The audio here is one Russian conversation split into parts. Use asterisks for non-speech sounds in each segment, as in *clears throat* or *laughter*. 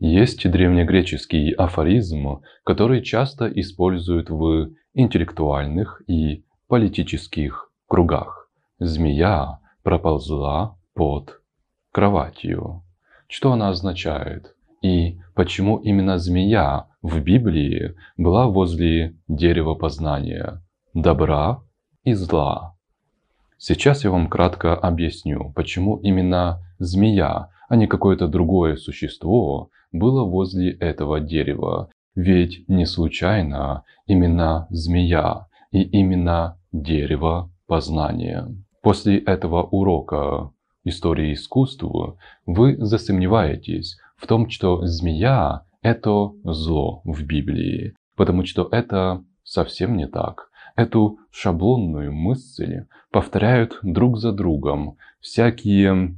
Есть древнегреческий афоризм, который часто используют в интеллектуальных и политических кругах. Змея проползла под кроватью. Что она означает? И почему именно змея в Библии была возле дерева познания добра и зла? Сейчас я вам кратко объясню, почему именно змея а не какое-то другое существо, было возле этого дерева. Ведь не случайно имена змея и имена дерева познания. После этого урока истории искусства вы засомневаетесь в том, что змея – это зло в Библии, потому что это совсем не так. Эту шаблонную мысль повторяют друг за другом всякие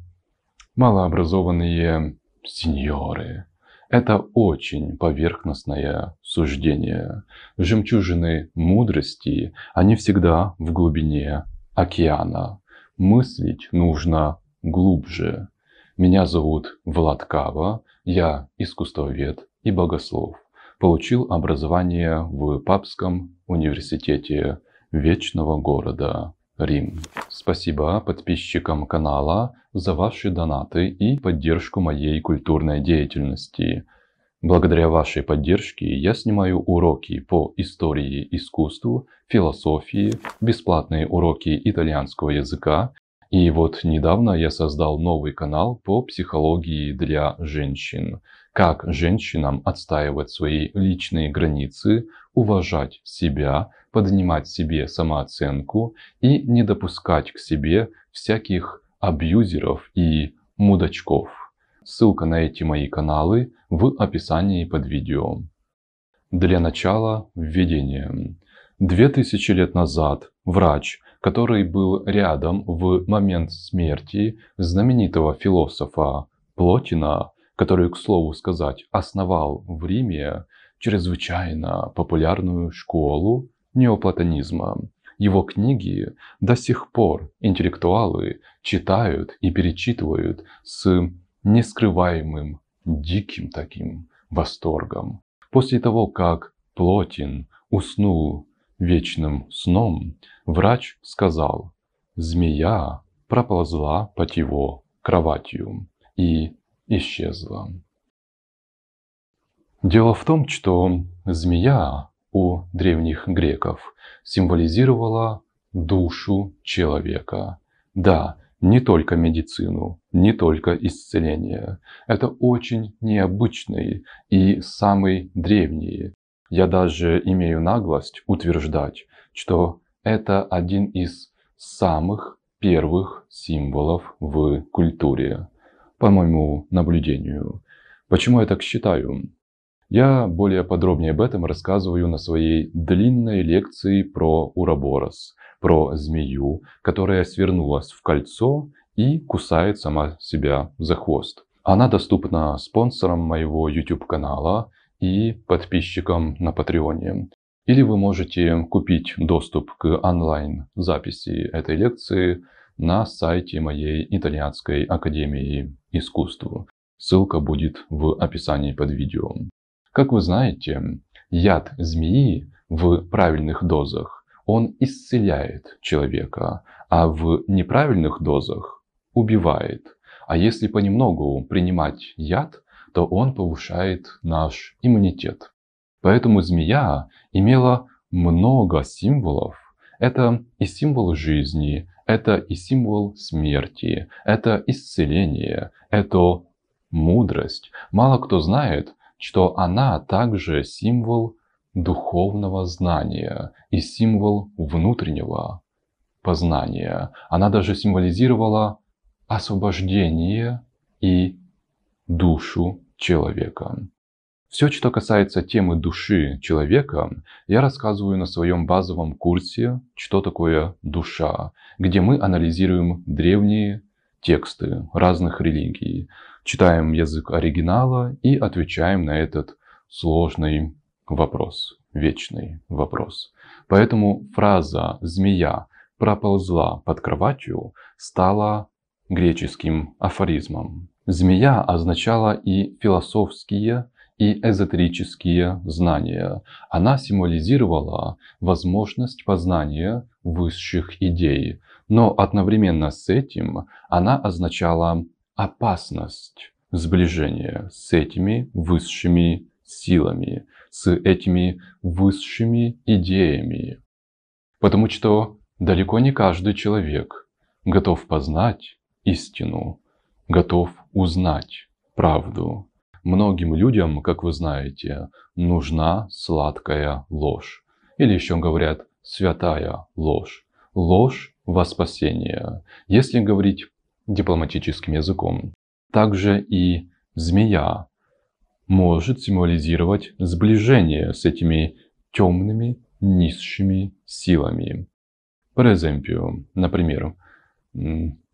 малообразованные сеньоры. Это очень поверхностное суждение. Жемчужины мудрости, они всегда в глубине океана. Мыслить нужно глубже. Меня зовут Влад Кава, я искусствовед и богослов. Получил образование в Папском университете Вечного города Рим. Спасибо подписчикам канала за ваши донаты и поддержку моей культурной деятельности. Благодаря вашей поддержке я снимаю уроки по истории искусству, философии, бесплатные уроки итальянского языка. И вот недавно я создал новый канал по психологии для женщин как женщинам отстаивать свои личные границы, уважать себя, поднимать себе самооценку и не допускать к себе всяких абьюзеров и мудачков. Ссылка на эти мои каналы в описании под видео. Для начала введение. Две тысячи лет назад врач, который был рядом в момент смерти знаменитого философа Плотина, который, к слову сказать, основал в Риме чрезвычайно популярную школу неоплатонизма. Его книги до сих пор интеллектуалы читают и перечитывают с нескрываемым, диким таким восторгом. После того, как Плотин уснул вечным сном, врач сказал, змея проползла под его кроватью и исчезла. Дело в том, что змея у древних греков символизировала душу человека. Да, не только медицину, не только исцеление. Это очень необычный и самый древний. Я даже имею наглость утверждать, что это один из самых первых символов в культуре по моему наблюдению. Почему я так считаю? Я более подробнее об этом рассказываю на своей длинной лекции про уроборос, про змею, которая свернулась в кольцо и кусает сама себя за хвост. Она доступна спонсорам моего YouTube-канала и подписчикам на Патреоне. Или вы можете купить доступ к онлайн-записи этой лекции – на сайте моей Итальянской Академии Искусств. Ссылка будет в описании под видео. Как вы знаете, яд змеи в правильных дозах, он исцеляет человека, а в неправильных дозах убивает. А если понемногу принимать яд, то он повышает наш иммунитет. Поэтому змея имела много символов. Это и символ жизни, это и символ смерти, это исцеление, это мудрость. Мало кто знает, что она также символ духовного знания и символ внутреннего познания. Она даже символизировала освобождение и душу человека. Все, что касается темы души человека, я рассказываю на своем базовом курсе «Что такое душа», где мы анализируем древние тексты разных религий, читаем язык оригинала и отвечаем на этот сложный вопрос, вечный вопрос. Поэтому фраза «змея проползла под кроватью» стала греческим афоризмом. Змея означала и философские и эзотерические знания. Она символизировала возможность познания высших идей, но одновременно с этим она означала опасность сближения с этими высшими силами, с этими высшими идеями. Потому что далеко не каждый человек готов познать истину, готов узнать правду. Многим людям, как вы знаете, нужна сладкая ложь. Или еще говорят святая ложь. Ложь во спасение. Если говорить дипломатическим языком. Также и змея может символизировать сближение с этими темными низшими силами. По например,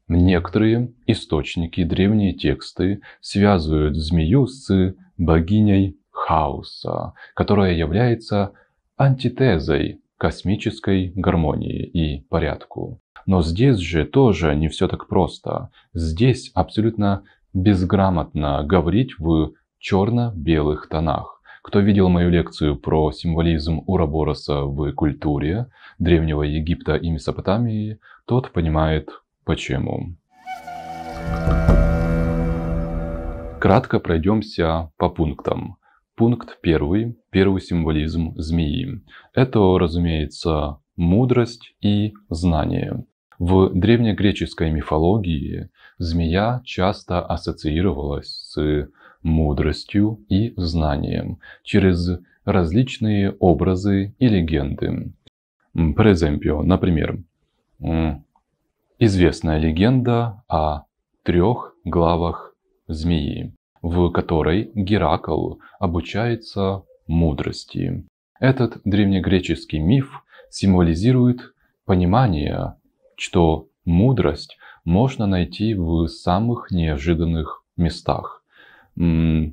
Некоторые источники, древние тексты связывают змею с богиней хаоса, которая является антитезой космической гармонии и порядку. Но здесь же тоже не все так просто. Здесь абсолютно безграмотно говорить в черно-белых тонах. Кто видел мою лекцию про символизм Урабороса в культуре Древнего Египта и Месопотамии, тот понимает, почему. Кратко пройдемся по пунктам. Пункт первый, первый символизм змеи. Это, разумеется, мудрость и знание. В древнегреческой мифологии змея часто ассоциировалась с мудростью и знанием через различные образы и легенды. Преземпио, например, известная легенда о трех главах змеи, в которой Геракл обучается мудрости. Этот древнегреческий миф символизирует понимание, что мудрость можно найти в самых неожиданных местах. Вы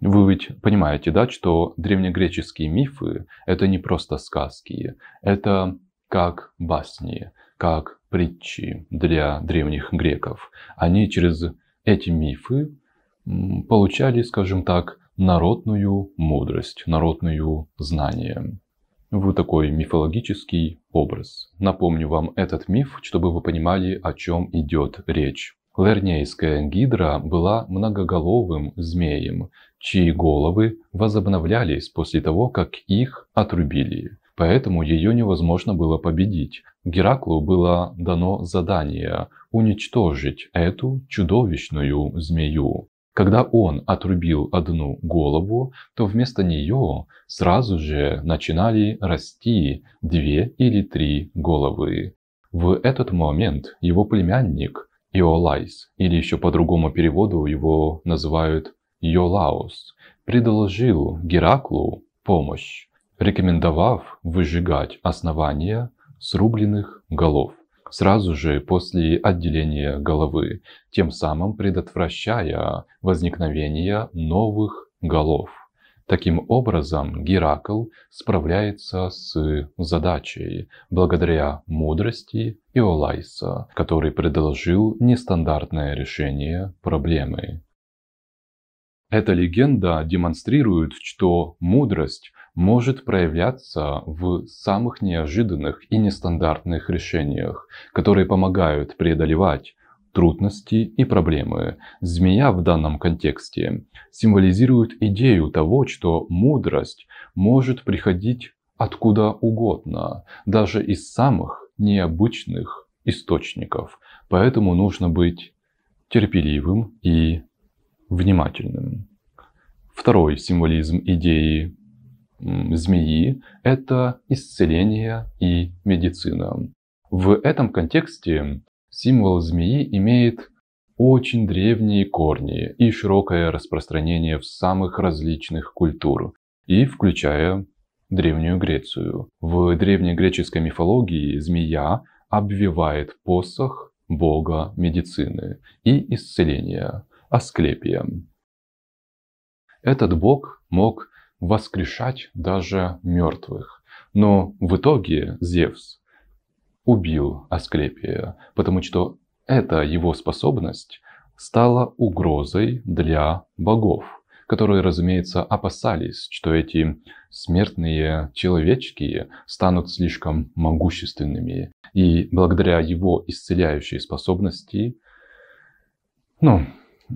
ведь понимаете, да, что древнегреческие мифы — это не просто сказки, это как басни, как притчи для древних греков. Они через эти мифы получали, скажем так, народную мудрость, народную знание. Вы такой мифологический образ. Напомню вам этот миф, чтобы вы понимали, о чем идет речь. Лернейская гидра была многоголовым змеем, чьи головы возобновлялись после того, как их отрубили поэтому ее невозможно было победить. Гераклу было дано задание уничтожить эту чудовищную змею. Когда он отрубил одну голову, то вместо нее сразу же начинали расти две или три головы. В этот момент его племянник Иолайс, или еще по другому переводу его называют Йолаус, предложил Гераклу помощь рекомендовав выжигать основания срубленных голов сразу же после отделения головы, тем самым предотвращая возникновение новых голов. Таким образом, Геракл справляется с задачей благодаря мудрости Иолайса, который предложил нестандартное решение проблемы. Эта легенда демонстрирует, что мудрость может проявляться в самых неожиданных и нестандартных решениях, которые помогают преодолевать трудности и проблемы. Змея в данном контексте символизирует идею того, что мудрость может приходить откуда угодно, даже из самых необычных источников. Поэтому нужно быть терпеливым и внимательным. Второй символизм идеи змеи – это исцеление и медицина. В этом контексте символ змеи имеет очень древние корни и широкое распространение в самых различных культур, и включая Древнюю Грецию. В древнегреческой мифологии змея обвивает посох бога медицины и исцеления, Асклепия. Этот бог мог воскрешать даже мертвых. Но в итоге Зевс убил Асклепия, потому что эта его способность стала угрозой для богов, которые, разумеется, опасались, что эти смертные человечки станут слишком могущественными. И благодаря его исцеляющей способности, ну,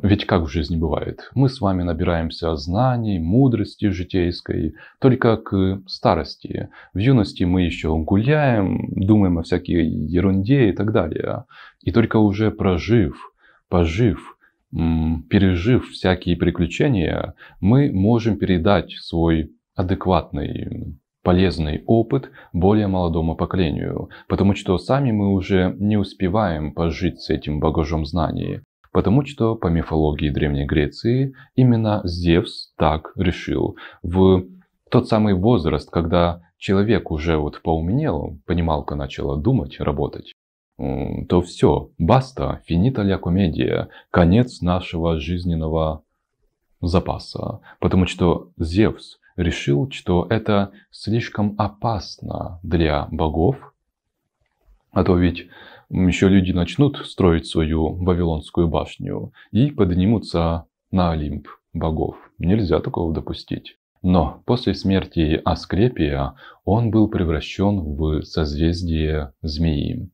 ведь как в жизни бывает, мы с вами набираемся знаний, мудрости житейской, только к старости. В юности мы еще гуляем, думаем о всякой ерунде и так далее. И только уже прожив, пожив, пережив всякие приключения, мы можем передать свой адекватный полезный опыт более молодому поколению, потому что сами мы уже не успеваем пожить с этим багажом знаний. Потому что по мифологии Древней Греции именно Зевс так решил. В тот самый возраст, когда человек уже вот поумнел, понималка начала думать, работать, то все, баста, финита ля комедия, конец нашего жизненного запаса. Потому что Зевс решил, что это слишком опасно для богов, а то ведь еще люди начнут строить свою Вавилонскую башню и поднимутся на Олимп богов. Нельзя такого допустить. Но после смерти Аскрепия он был превращен в созвездие змеи.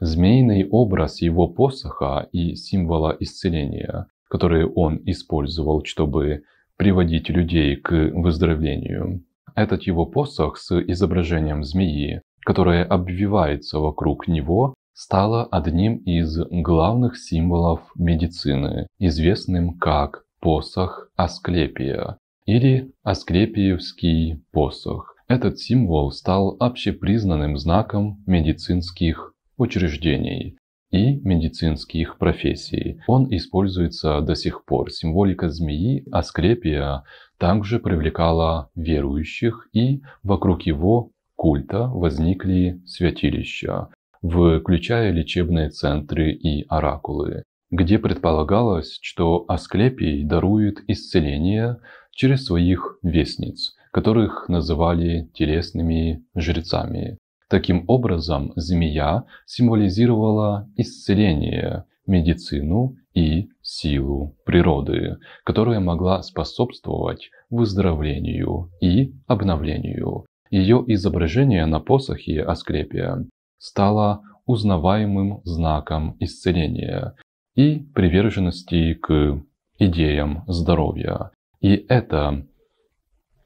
Змеиный образ его посоха и символа исцеления, которые он использовал, чтобы приводить людей к выздоровлению. Этот его посох с изображением змеи, которая обвивается вокруг него стало одним из главных символов медицины, известным как посох Асклепия или Асклепиевский посох. Этот символ стал общепризнанным знаком медицинских учреждений и медицинских профессий. Он используется до сих пор. Символика змеи Асклепия также привлекала верующих, и вокруг его культа возникли святилища включая лечебные центры и оракулы, где предполагалось, что Асклепий дарует исцеление через своих вестниц, которых называли телесными жрецами. Таким образом, змея символизировала исцеление, медицину и силу природы, которая могла способствовать выздоровлению и обновлению. Ее изображение на посохе Асклепия стала узнаваемым знаком исцеления и приверженности к идеям здоровья. И это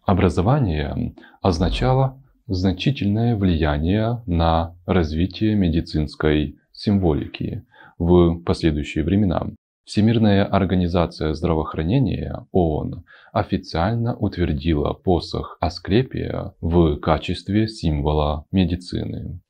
образование означало значительное влияние на развитие медицинской символики в последующие времена. Всемирная организация здравоохранения ООН официально утвердила посох Асклепия в качестве символа медицины.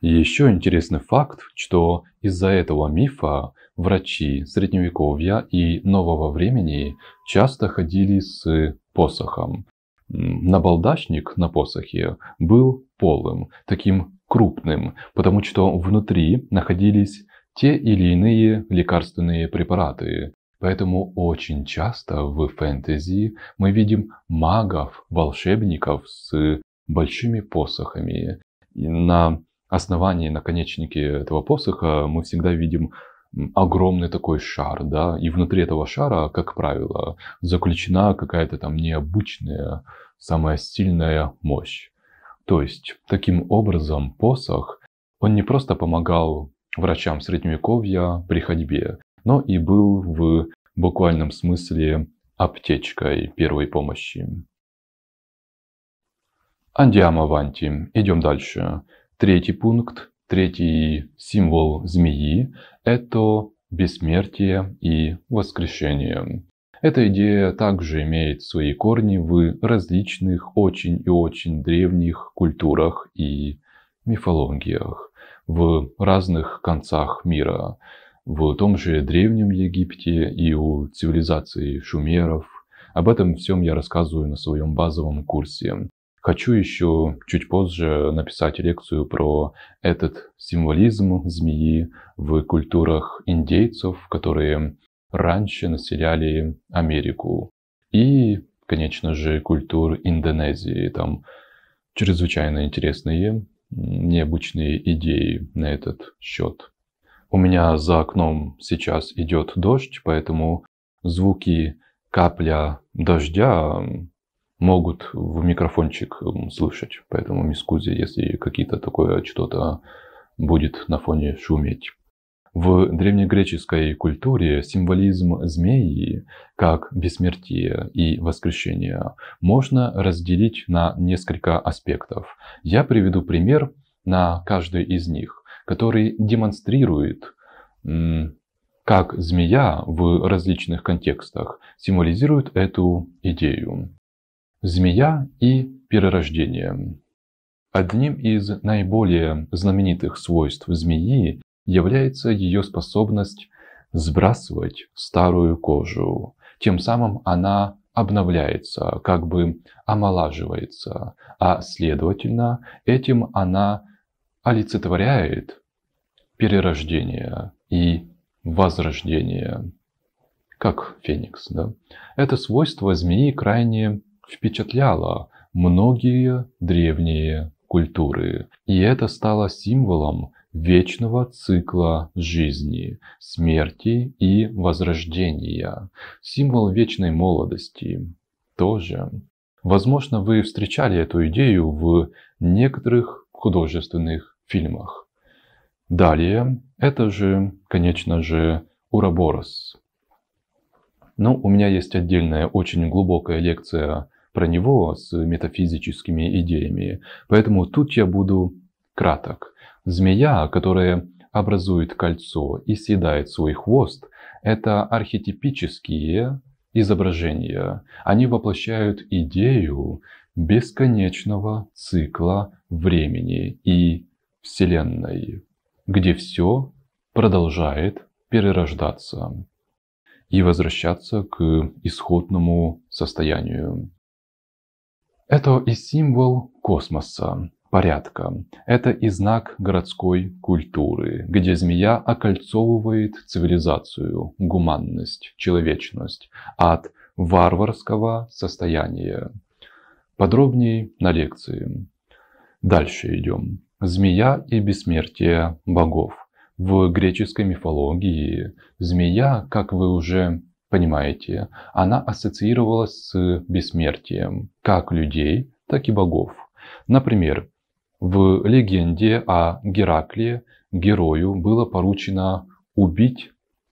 Еще интересный факт, что из-за этого мифа врачи средневековья и нового времени часто ходили с посохом. Набалдашник на посохе был полым, таким крупным, потому что внутри находились те или иные лекарственные препараты. Поэтому очень часто в фэнтези мы видим магов, волшебников с большими посохами. на основании наконечнике этого посоха мы всегда видим огромный такой шар, да, и внутри этого шара, как правило, заключена какая-то там необычная, самая сильная мощь. То есть, таким образом, посох, он не просто помогал врачам средневековья при ходьбе, но и был в буквальном смысле аптечкой первой помощи. Андиама Ванти. Идем дальше. Третий пункт, третий символ змеи – это бессмертие и воскрешение. Эта идея также имеет свои корни в различных очень и очень древних культурах и мифологиях, в разных концах мира, в том же Древнем Египте и у цивилизации шумеров. Об этом всем я рассказываю на своем базовом курсе. Хочу еще чуть позже написать лекцию про этот символизм змеи в культурах индейцев, которые раньше населяли Америку. И, конечно же, культур Индонезии. Там чрезвычайно интересные, необычные идеи на этот счет. У меня за окном сейчас идет дождь, поэтому звуки капля дождя могут в микрофончик эм, слышать. Поэтому мискузи, если какие-то такое что-то будет на фоне шуметь. В древнегреческой культуре символизм змеи как бессмертие и воскрешение можно разделить на несколько аспектов. Я приведу пример на каждый из них, который демонстрирует, как змея в различных контекстах символизирует эту идею. Змея и перерождение. Одним из наиболее знаменитых свойств змеи является ее способность сбрасывать старую кожу. Тем самым она обновляется, как бы омолаживается, а следовательно этим она олицетворяет перерождение и возрождение, как феникс. Да? Это свойство змеи крайне впечатляло многие древние культуры, и это стало символом вечного цикла жизни, смерти и возрождения, символ вечной молодости тоже. Возможно, вы встречали эту идею в некоторых художественных фильмах. Далее, это же, конечно же, Ураборос. Но ну, у меня есть отдельная очень глубокая лекция про него с метафизическими идеями. Поэтому тут я буду краток. Змея, которая образует кольцо и съедает свой хвост, это архетипические изображения. Они воплощают идею бесконечного цикла времени и Вселенной, где все продолжает перерождаться и возвращаться к исходному состоянию. Это и символ космоса, порядка. Это и знак городской культуры, где змея окольцовывает цивилизацию, гуманность, человечность от варварского состояния. Подробнее на лекции. Дальше идем. Змея и бессмертие богов. В греческой мифологии змея, как вы уже Понимаете, она ассоциировалась с бессмертием как людей, так и богов. Например, в легенде о Геракле герою было поручено убить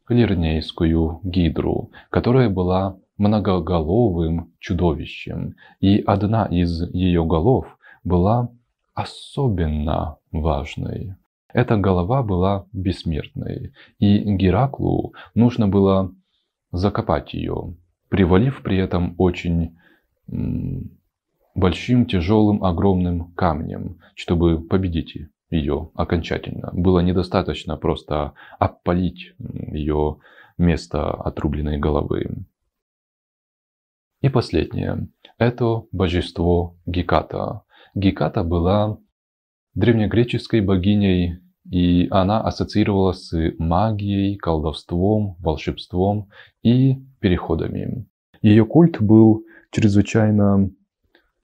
лирнейскую гидру, которая была многоголовым чудовищем, и одна из ее голов была особенно важной. Эта голова была бессмертной, и Гераклу нужно было закопать ее, привалив при этом очень большим, тяжелым, огромным камнем, чтобы победить ее окончательно. Было недостаточно просто опалить ее место отрубленной головы. И последнее. Это божество Геката. Геката была древнегреческой богиней и она ассоциировалась с магией, колдовством, волшебством и переходами. Ее культ был чрезвычайно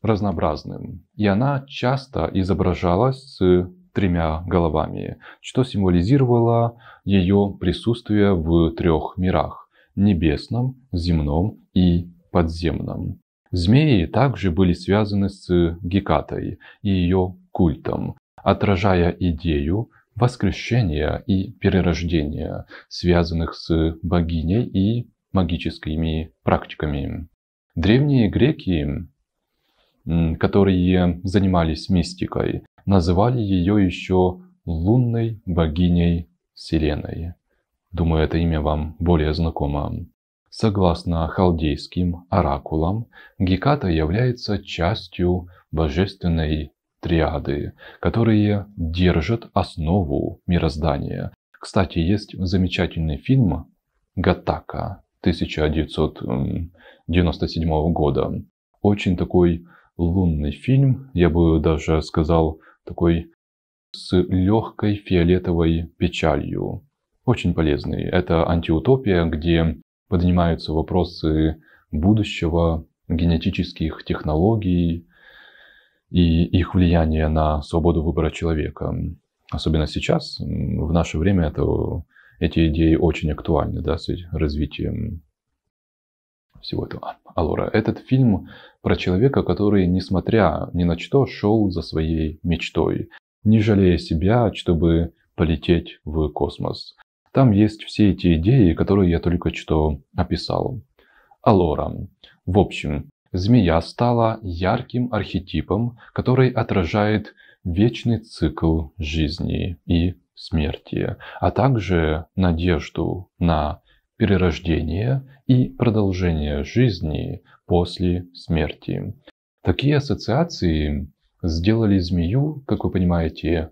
разнообразным, и она часто изображалась с тремя головами, что символизировало ее присутствие в трех мирах – небесном, земном и подземном. Змеи также были связаны с Гекатой и ее культом, отражая идею воскрешения и перерождения, связанных с богиней и магическими практиками. Древние греки, которые занимались мистикой, называли ее еще лунной богиней Вселенной. Думаю, это имя вам более знакомо. Согласно халдейским оракулам, Геката является частью божественной триады, которые держат основу мироздания. Кстати, есть замечательный фильм «Гатака» 1997 года. Очень такой лунный фильм, я бы даже сказал, такой с легкой фиолетовой печалью. Очень полезный. Это антиутопия, где поднимаются вопросы будущего, генетических технологий, и их влияние на свободу выбора человека. Особенно сейчас, в наше время, это, эти идеи очень актуальны да, с развитием всего этого. Алора, этот фильм про человека, который, несмотря ни на что, шел за своей мечтой, не жалея себя, чтобы полететь в космос. Там есть все эти идеи, которые я только что описал. Алора. В общем, Змея стала ярким архетипом, который отражает вечный цикл жизни и смерти, а также надежду на перерождение и продолжение жизни после смерти. Такие ассоциации сделали змею, как вы понимаете,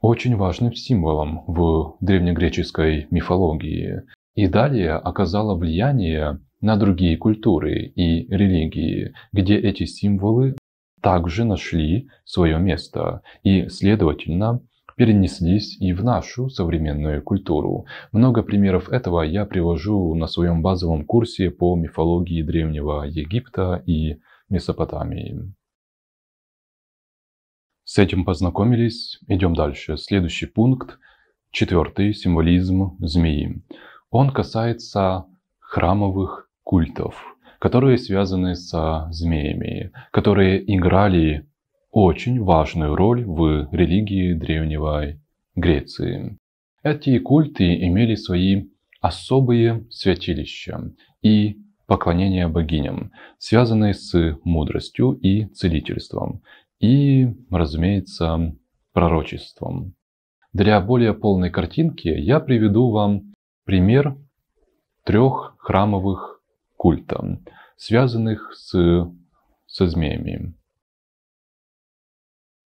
очень важным символом в древнегреческой мифологии и далее оказало влияние на другие культуры и религии, где эти символы также нашли свое место и, следовательно, перенеслись и в нашу современную культуру. Много примеров этого я привожу на своем базовом курсе по мифологии Древнего Египта и Месопотамии. С этим познакомились, идем дальше. Следующий пункт, четвертый, символизм змеи. Он касается храмовых культов, которые связаны со змеями, которые играли очень важную роль в религии Древнего Греции. Эти культы имели свои особые святилища и поклонение богиням, связанные с мудростью и целительством, и, разумеется, пророчеством. Для более полной картинки я приведу вам пример трех храмовых культа, связанных с, со змеями.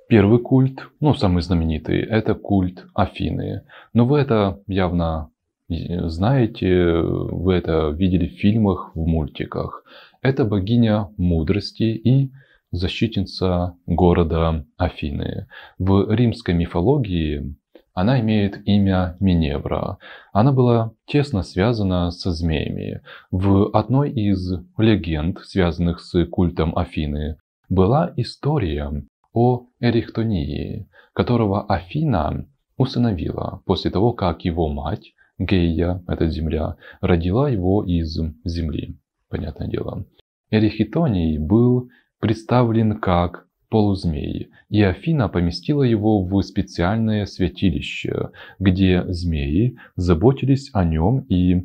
Первый культ, ну самый знаменитый, это культ Афины. Но вы это явно знаете, вы это видели в фильмах, в мультиках. Это богиня мудрости и защитница города Афины. В римской мифологии она имеет имя Миневра. Она была тесно связана со змеями. В одной из легенд, связанных с культом Афины, была история о Эрихтонии, которого Афина усыновила после того, как его мать, Гея, эта земля, родила его из земли. Понятное дело. Эрихитоний был представлен как полузмеи, и Афина поместила его в специальное святилище, где змеи заботились о нем и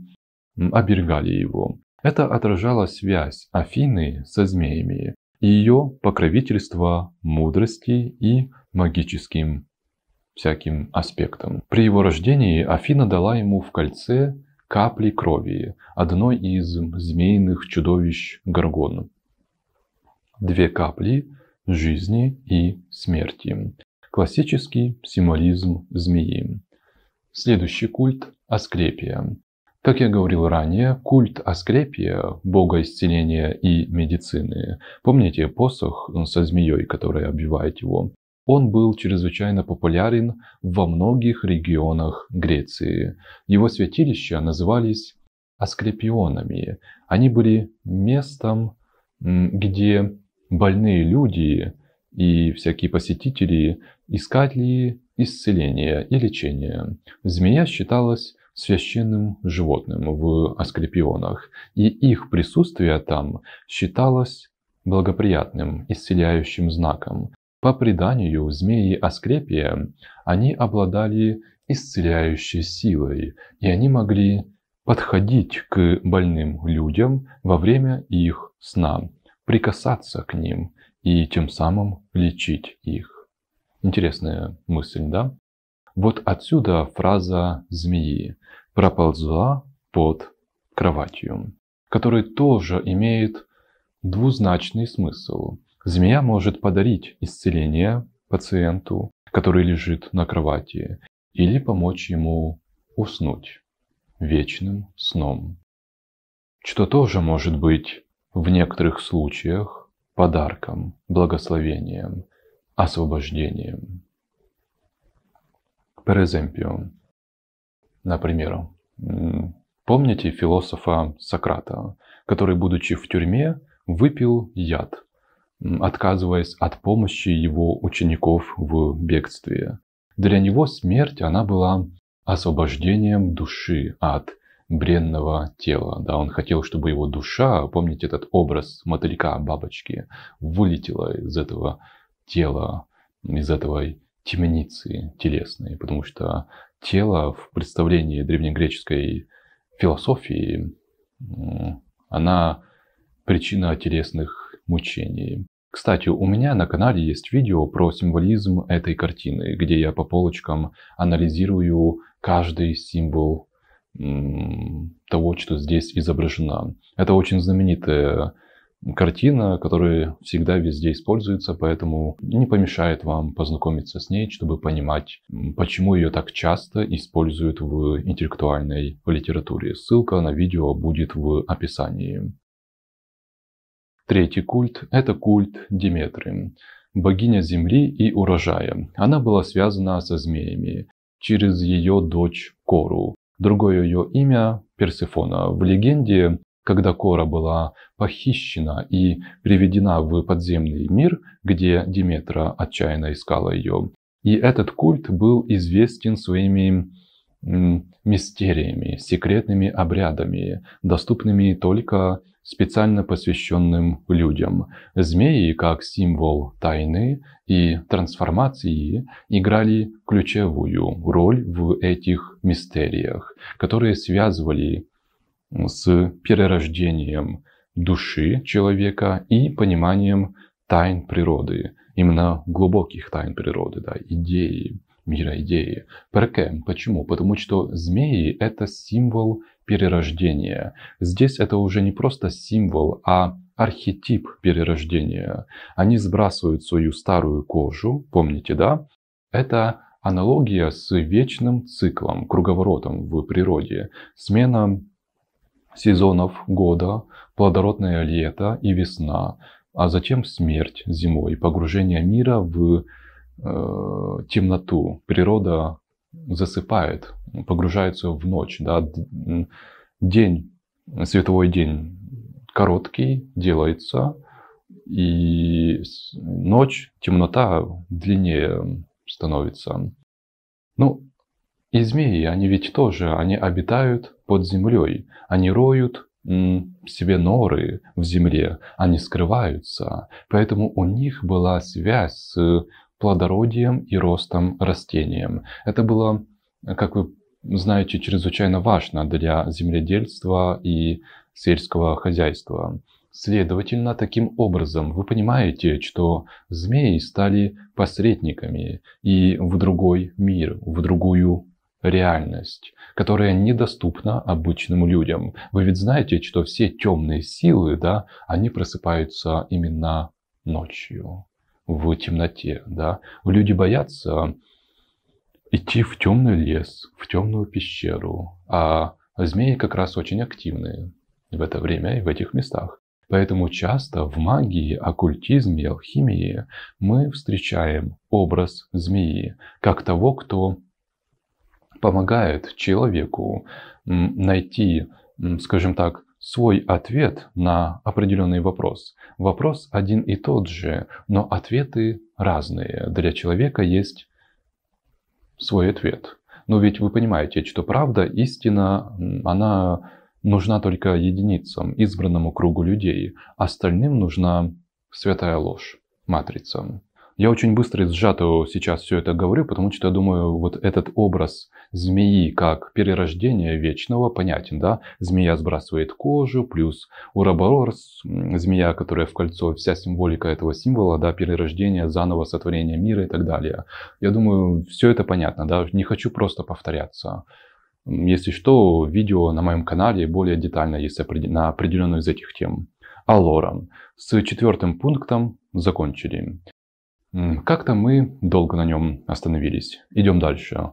оберегали его. Это отражало связь Афины со змеями, и ее покровительство мудрости и магическим всяким аспектом. При его рождении Афина дала ему в кольце капли крови, одной из змеиных чудовищ Гаргон. Две капли жизни и смерти. Классический символизм змеи. Следующий культ – Асклепия. Как я говорил ранее, культ Асклепия, бога исцеления и медицины, помните посох со змеей, которая обвивает его, он был чрезвычайно популярен во многих регионах Греции. Его святилища назывались асклепионами. Они были местом, где больные люди и всякие посетители искали исцеления и лечения. Змея считалась священным животным в Аскрепионах, и их присутствие там считалось благоприятным, исцеляющим знаком. По преданию, змеи Аскрепия, они обладали исцеляющей силой, и они могли подходить к больным людям во время их сна прикасаться к ним и тем самым лечить их. Интересная мысль, да? Вот отсюда фраза змеи проползла под кроватью, который тоже имеет двузначный смысл. Змея может подарить исцеление пациенту, который лежит на кровати, или помочь ему уснуть вечным сном, что тоже может быть в некоторых случаях подарком, благословением, освобождением. Переземпио. Например, помните философа Сократа, который, будучи в тюрьме, выпил яд, отказываясь от помощи его учеников в бегстве. Для него смерть, она была освобождением души от бренного тела. Да, он хотел, чтобы его душа, помните этот образ мотылька, бабочки, вылетела из этого тела, из этого темницы телесной, потому что тело в представлении древнегреческой философии, она причина телесных мучений. Кстати, у меня на канале есть видео про символизм этой картины, где я по полочкам анализирую каждый символ того, что здесь изображено. Это очень знаменитая картина, которая всегда везде используется, поэтому не помешает вам познакомиться с ней, чтобы понимать, почему ее так часто используют в интеллектуальной литературе. Ссылка на видео будет в описании. Третий культ – это культ Диметры, богиня земли и урожая. Она была связана со змеями через ее дочь Кору, Другое ее имя – Персифона. В легенде, когда Кора была похищена и приведена в подземный мир, где Диметра отчаянно искала ее. И этот культ был известен своими мистериями, секретными обрядами, доступными только специально посвященным людям. Змеи, как символ тайны и трансформации, играли ключевую роль в этих мистериях, которые связывали с перерождением души человека и пониманием тайн природы, именно глубоких тайн природы, да, идеи мира идеи. Перкем. Почему? Потому что змеи – это символ перерождения. Здесь это уже не просто символ, а архетип перерождения. Они сбрасывают свою старую кожу, помните, да? Это аналогия с вечным циклом, круговоротом в природе. Смена сезонов года, плодородное лето и весна, а затем смерть зимой, погружение мира в Э, темноту. Природа засыпает, погружается в ночь. Да? День, световой день короткий, делается, и ночь, темнота длиннее становится. Ну, и змеи, они ведь тоже, они обитают под землей, они роют себе норы в земле, они скрываются. Поэтому у них была связь с плодородием и ростом растениям. Это было, как вы знаете, чрезвычайно важно для земледельства и сельского хозяйства. Следовательно, таким образом вы понимаете, что змеи стали посредниками и в другой мир, в другую реальность, которая недоступна обычным людям. Вы ведь знаете, что все темные силы, да, они просыпаются именно ночью в темноте. Да? Люди боятся э, идти в темный лес, в темную пещеру, а змеи как раз очень активные в это время и в этих местах. Поэтому часто в магии, оккультизме, алхимии мы встречаем образ змеи как того, кто помогает человеку найти, скажем так, свой ответ на определенный вопрос. Вопрос один и тот же, но ответы разные. Для человека есть свой ответ. Но ведь вы понимаете, что правда, истина, она нужна только единицам, избранному кругу людей. Остальным нужна святая ложь, матрица. Я очень быстро и сжато сейчас все это говорю, потому что я думаю, вот этот образ змеи как перерождение вечного понятен, да? Змея сбрасывает кожу, плюс Ураборос, змея, которая в кольцо, вся символика этого символа, да, перерождение, заново сотворение мира и так далее. Я думаю, все это понятно, да? Не хочу просто повторяться. Если что, видео на моем канале более детально есть на определенную из этих тем. Алоран. С четвертым пунктом закончили. Как-то мы долго на нем остановились. Идем дальше.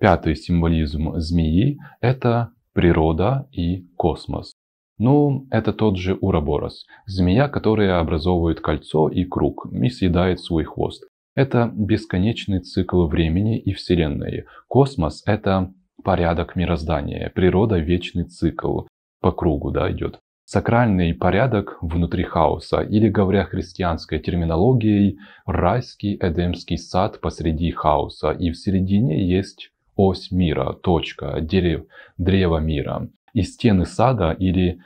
Пятый символизм змеи – это природа и космос. Ну, это тот же Ураборос, змея, которая образовывает кольцо и круг и съедает свой хвост. Это бесконечный цикл времени и Вселенной. Космос – это порядок мироздания, природа – вечный цикл. По кругу да, идет. Сакральный порядок внутри хаоса, или, говоря христианской терминологией, райский эдемский сад посреди хаоса, и в середине есть ось мира, точка, дерев, древо мира. И стены сада, или,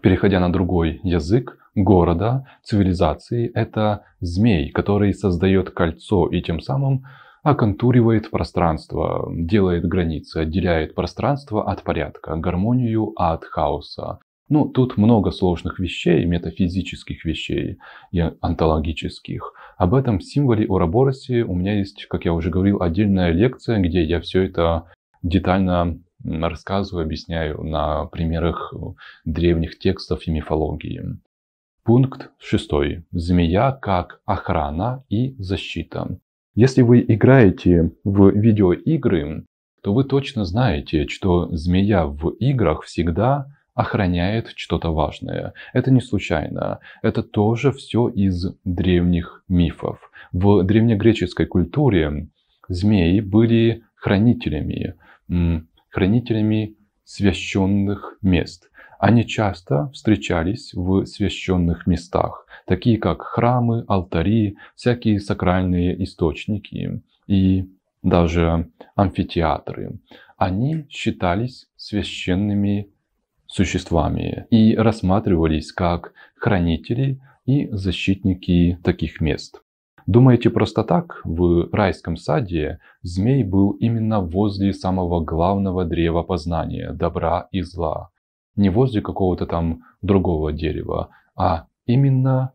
переходя на другой язык, города, цивилизации, это змей, который создает кольцо и тем самым оконтуривает пространство, делает границы, отделяет пространство от порядка, гармонию от хаоса. Ну, тут много сложных вещей, метафизических вещей и онтологических. Об этом символе Уроборосе у меня есть, как я уже говорил, отдельная лекция, где я все это детально рассказываю, объясняю на примерах э, древних текстов и мифологии. Пункт шестой. Змея как охрана и защита. Если вы играете в видеоигры, то вы точно знаете, что змея в играх всегда охраняет что-то важное. Это не случайно. Это тоже все из древних мифов. В древнегреческой культуре змеи были хранителями, хранителями священных мест. Они часто встречались в священных местах такие как храмы, алтари, всякие сакральные источники и даже амфитеатры. Они считались священными существами и рассматривались как хранители и защитники таких мест. Думаете, просто так? В райском саде змей был именно возле самого главного древа познания – добра и зла. Не возле какого-то там другого дерева, а именно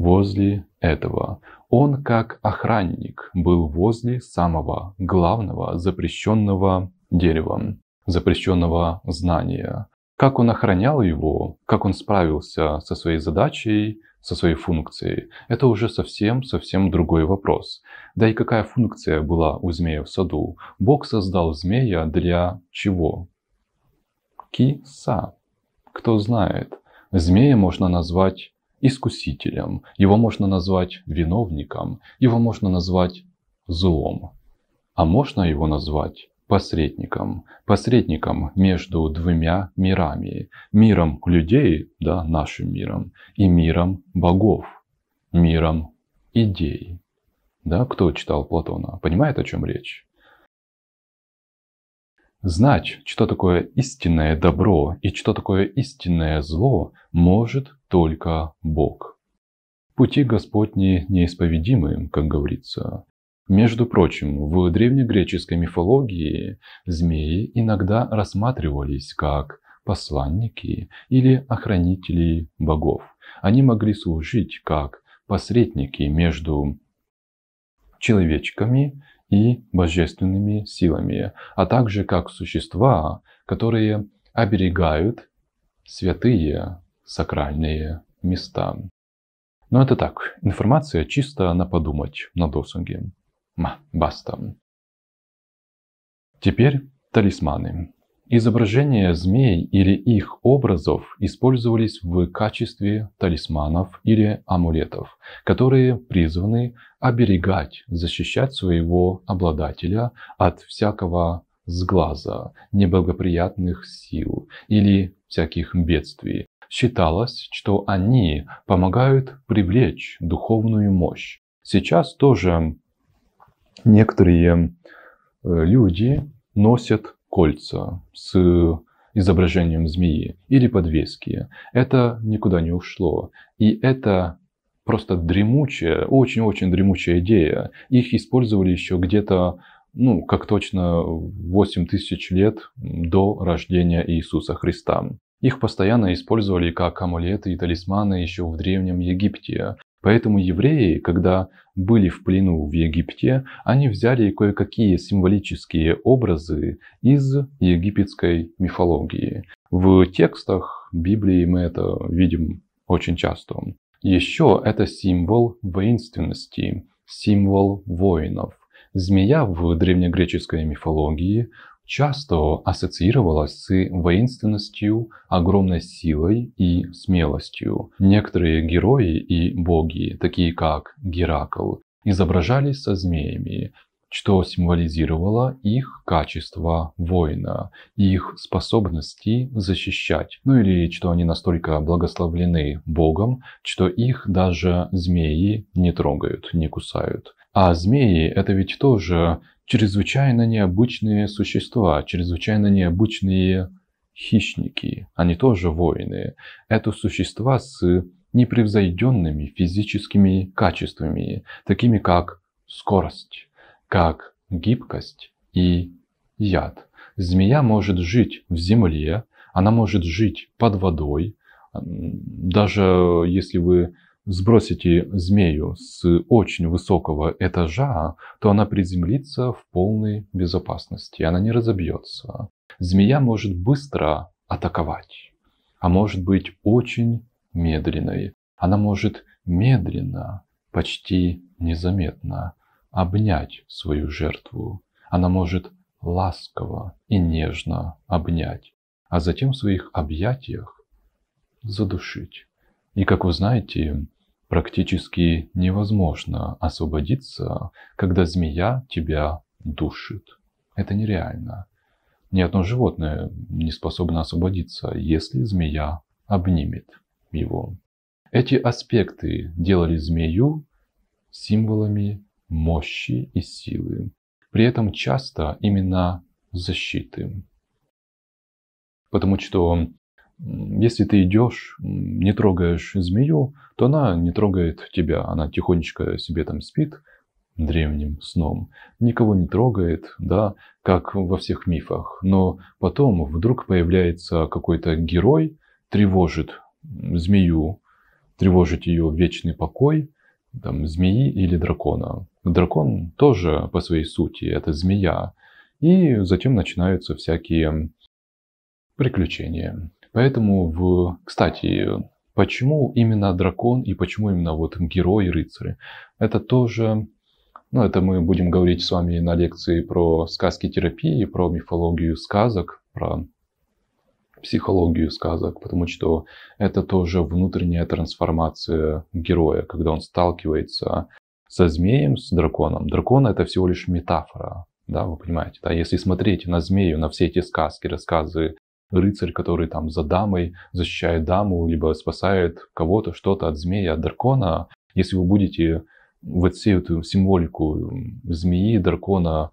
возле этого. Он, как охранник, был возле самого главного запрещенного дерева, запрещенного знания. Как он охранял его, как он справился со своей задачей, со своей функцией, это уже совсем-совсем другой вопрос. Да и какая функция была у змея в саду? Бог создал змея для чего? Киса. Кто знает. Змея можно назвать искусителем, его можно назвать виновником, его можно назвать злом, а можно его назвать посредником, посредником между двумя мирами, миром людей, да, нашим миром, и миром богов, миром идей. Да, кто читал Платона, понимает, о чем речь? Знать, что такое истинное добро и что такое истинное зло, может только Бог. Пути Господни неисповедимы, как говорится. Между прочим, в древнегреческой мифологии змеи иногда рассматривались как посланники или охранители богов. Они могли служить как посредники между человечками и божественными силами, а также как существа, которые оберегают святые сакральные места. Но это так, информация чисто на подумать на досуге. Ма, баста. Теперь талисманы. Изображения змей или их образов использовались в качестве талисманов или амулетов, которые призваны оберегать, защищать своего обладателя от всякого сглаза, неблагоприятных сил или всяких бедствий. Считалось, что они помогают привлечь духовную мощь. Сейчас тоже некоторые э, люди носят кольца с изображением змеи или подвески. Это никуда не ушло. И это просто дремучая, очень-очень дремучая идея. Их использовали еще где-то, ну, как точно, 8 тысяч лет до рождения Иисуса Христа. Их постоянно использовали как амулеты и талисманы еще в Древнем Египте. Поэтому евреи, когда были в плену в Египте, они взяли кое-какие символические образы из египетской мифологии. В текстах Библии мы это видим очень часто. Еще это символ воинственности, символ воинов. Змея в древнегреческой мифологии часто ассоциировалась с воинственностью, огромной силой и смелостью. Некоторые герои и боги, такие как Геракл, изображались со змеями, что символизировало их качество воина, их способности защищать, ну или что они настолько благословлены Богом, что их даже змеи не трогают, не кусают. А змеи – это ведь тоже чрезвычайно необычные существа, чрезвычайно необычные хищники. Они а тоже воины. Это существа с непревзойденными физическими качествами, такими как скорость, как гибкость и яд. Змея может жить в земле, она может жить под водой. Даже если вы сбросите змею с очень высокого этажа, то она приземлится в полной безопасности, она не разобьется. Змея может быстро атаковать, а может быть очень медленной. Она может медленно, почти незаметно обнять свою жертву. Она может ласково и нежно обнять, а затем в своих объятиях задушить. И как вы знаете, Практически невозможно освободиться, когда змея тебя душит. Это нереально. Ни одно животное не способно освободиться, если змея обнимет его. Эти аспекты делали змею символами мощи и силы, при этом часто именно защиты. Потому что если ты идешь, не трогаешь змею, то она не трогает тебя. Она тихонечко себе там спит древним сном. Никого не трогает, да, как во всех мифах. Но потом вдруг появляется какой-то герой, тревожит змею, тревожит ее вечный покой, там, змеи или дракона. Дракон тоже по своей сути это змея. И затем начинаются всякие приключения. Поэтому, в... кстати, почему именно дракон и почему именно вот герои рыцари? Это тоже, ну это мы будем говорить с вами на лекции про сказки терапии, про мифологию сказок, про психологию сказок, потому что это тоже внутренняя трансформация героя, когда он сталкивается со змеем, с драконом. Дракон это всего лишь метафора, да, вы понимаете, да, если смотреть на змею, на все эти сказки, рассказы рыцарь, который там за дамой защищает даму, либо спасает кого-то, что-то от змеи, от дракона. Если вы будете вот всю эту символику змеи, дракона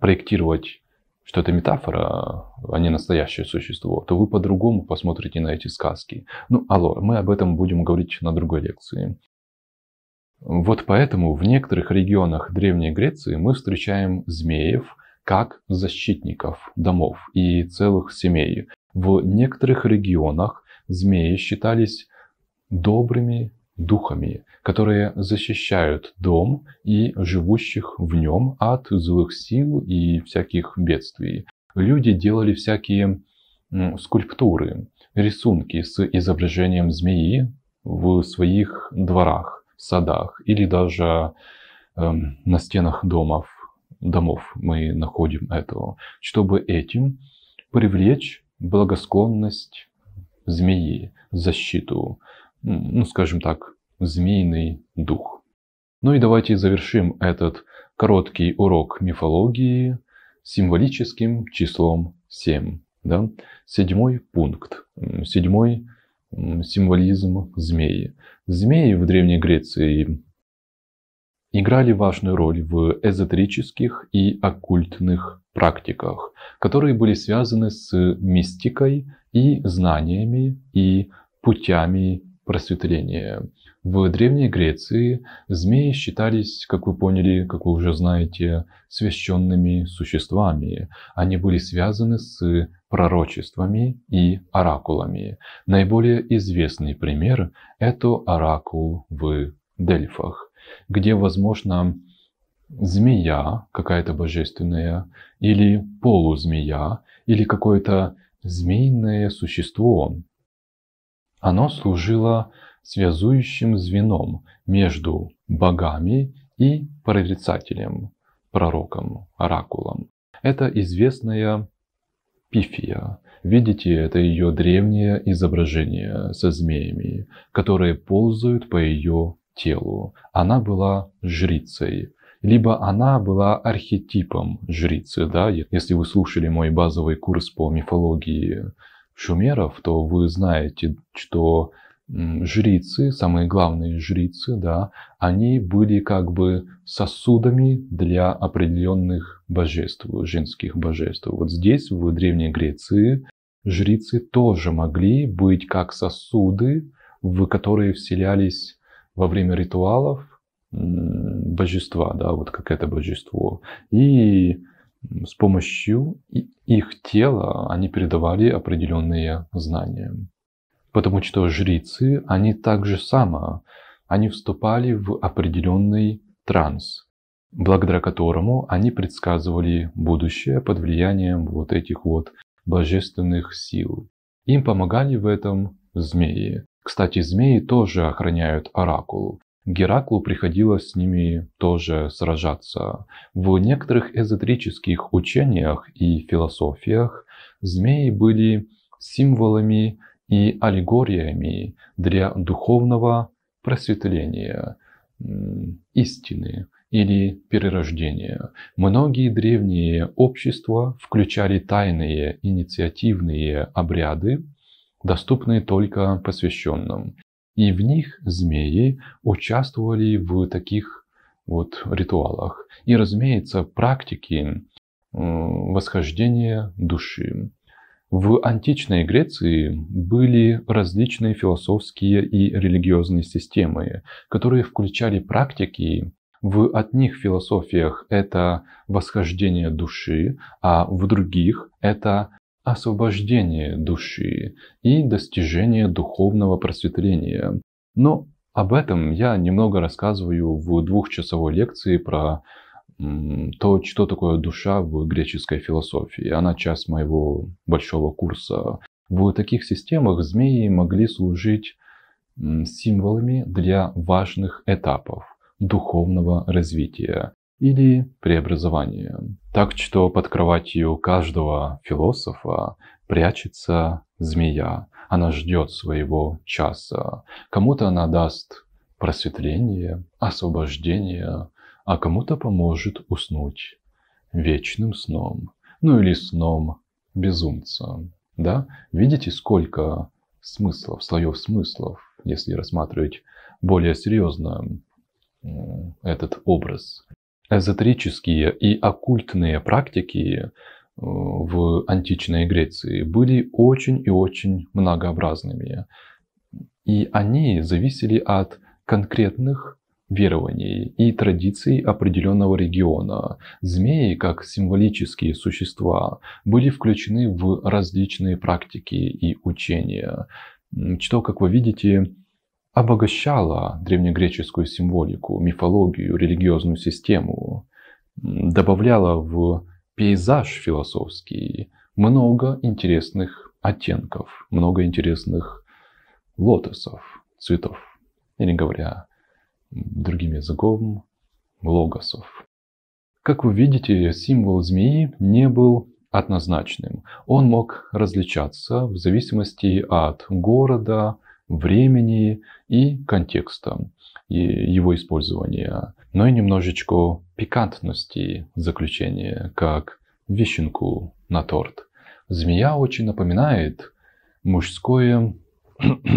проектировать, что это метафора, а не настоящее существо, то вы по-другому посмотрите на эти сказки. Ну, алло, мы об этом будем говорить на другой лекции. Вот поэтому в некоторых регионах Древней Греции мы встречаем змеев – как защитников домов и целых семей. В некоторых регионах змеи считались добрыми духами, которые защищают дом и живущих в нем от злых сил и всяких бедствий. Люди делали всякие скульптуры, рисунки с изображением змеи в своих дворах, садах или даже э, на стенах домов домов мы находим этого, чтобы этим привлечь благосклонность змеи, защиту, ну, скажем так, змеиный дух. Ну и давайте завершим этот короткий урок мифологии символическим числом 7. Да? Седьмой пункт, седьмой символизм змеи. Змеи в Древней Греции играли важную роль в эзотерических и оккультных практиках, которые были связаны с мистикой и знаниями и путями просветления. В Древней Греции змеи считались, как вы поняли, как вы уже знаете, священными существами. Они были связаны с пророчествами и оракулами. Наиболее известный пример – это оракул в Дельфах где, возможно, змея какая-то божественная, или полузмея, или какое-то змеиное существо. Оно служило связующим звеном между богами и прорицателем, пророком, оракулом. Это известная пифия. Видите, это ее древнее изображение со змеями, которые ползают по ее телу. Она была жрицей. Либо она была архетипом жрицы. Да? Если вы слушали мой базовый курс по мифологии шумеров, то вы знаете, что жрицы, самые главные жрицы, да, они были как бы сосудами для определенных божеств, женских божеств. Вот здесь, в Древней Греции, жрицы тоже могли быть как сосуды, в которые вселялись во время ритуалов божества, да, вот как это божество. И с помощью их тела они передавали определенные знания. Потому что жрицы, они так же само, они вступали в определенный транс, благодаря которому они предсказывали будущее под влиянием вот этих вот божественных сил. Им помогали в этом змеи. Кстати, змеи тоже охраняют оракулу. Гераклу приходилось с ними тоже сражаться. В некоторых эзотерических учениях и философиях змеи были символами и аллегориями для духовного просветления, истины или перерождения. Многие древние общества включали тайные инициативные обряды, доступные только посвященным. И в них змеи участвовали в таких вот ритуалах. И, разумеется, практики восхождения души. В античной Греции были различные философские и религиозные системы, которые включали практики, в одних философиях это восхождение души, а в других это освобождение души и достижение духовного просветления. Но об этом я немного рассказываю в двухчасовой лекции про то, что такое душа в греческой философии. Она часть моего большого курса. В таких системах змеи могли служить символами для важных этапов духовного развития или преобразование. Так что под кроватью каждого философа прячется змея. Она ждет своего часа. Кому-то она даст просветление, освобождение, а кому-то поможет уснуть вечным сном. Ну или сном безумца. Да? Видите, сколько смыслов, слоев смыслов, если рассматривать более серьезно этот образ эзотерические и оккультные практики э, в античной Греции были очень и очень многообразными. И они зависели от конкретных верований и традиций определенного региона. Змеи, как символические существа, были включены в различные практики и учения. Что, как вы видите, обогащала древнегреческую символику, мифологию, религиозную систему, добавляла в пейзаж философский много интересных оттенков, много интересных лотосов, цветов, или говоря другим языком, логосов. Как вы видите, символ змеи не был однозначным. Он мог различаться в зависимости от города, времени и контекста и его использования, но и немножечко пикантности заключения, как вишенку на торт. Змея очень напоминает мужское *clears throat*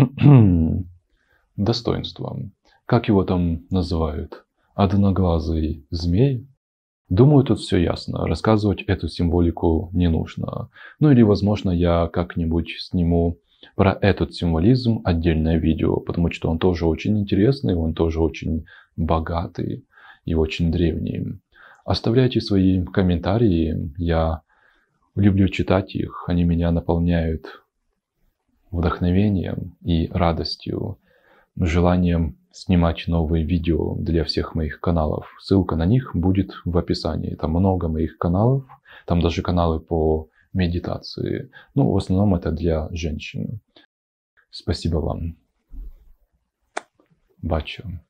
достоинство. Как его там называют? Одноглазый змей? Думаю, тут все ясно. Рассказывать эту символику не нужно. Ну или, возможно, я как-нибудь сниму про этот символизм отдельное видео, потому что он тоже очень интересный, он тоже очень богатый и очень древний. Оставляйте свои комментарии, я люблю читать их, они меня наполняют вдохновением и радостью, желанием снимать новые видео для всех моих каналов. Ссылка на них будет в описании. Там много моих каналов, там даже каналы по медитации. Ну, в основном это для женщин. Спасибо вам. Бачу.